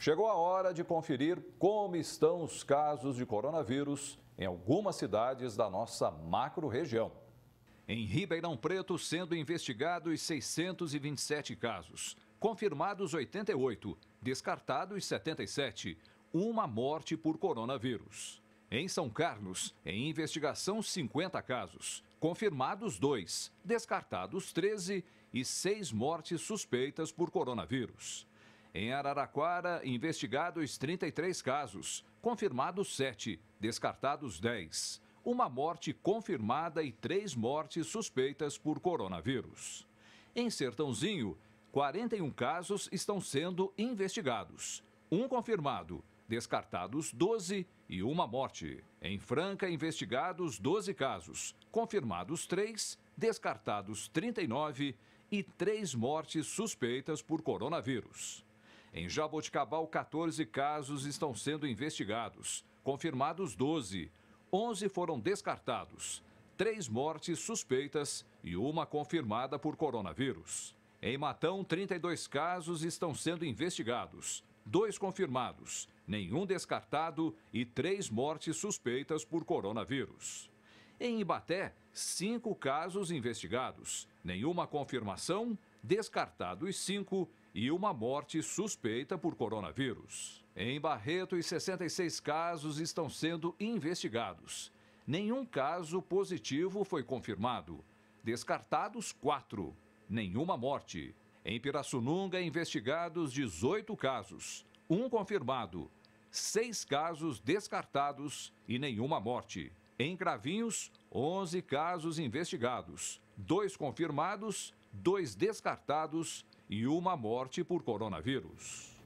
Chegou a hora de conferir como estão os casos de coronavírus em algumas cidades da nossa macro-região. Em Ribeirão Preto, sendo investigados 627 casos, confirmados 88, descartados 77, uma morte por coronavírus. Em São Carlos, em investigação 50 casos, confirmados 2, descartados 13 e 6 mortes suspeitas por coronavírus. Em Araraquara, investigados 33 casos, confirmados 7, descartados 10. Uma morte confirmada e três mortes suspeitas por coronavírus. Em Sertãozinho, 41 casos estão sendo investigados. Um confirmado, descartados 12 e uma morte. Em Franca, investigados 12 casos, confirmados 3, descartados 39 e três mortes suspeitas por coronavírus. Em Jaboticabal, 14 casos estão sendo investigados. Confirmados 12. 11 foram descartados. Três mortes suspeitas e uma confirmada por coronavírus. Em Matão, 32 casos estão sendo investigados. Dois confirmados, nenhum descartado e três mortes suspeitas por coronavírus. Em Ibaté, cinco casos investigados, nenhuma confirmação, descartados cinco e uma morte suspeita por coronavírus. Em Barreto, 66 casos estão sendo investigados. Nenhum caso positivo foi confirmado. Descartados quatro, nenhuma morte. Em Pirassununga, investigados 18 casos, um confirmado, seis casos descartados e nenhuma morte. Em Cravinhos, 11 casos investigados, dois confirmados, dois descartados e uma morte por coronavírus.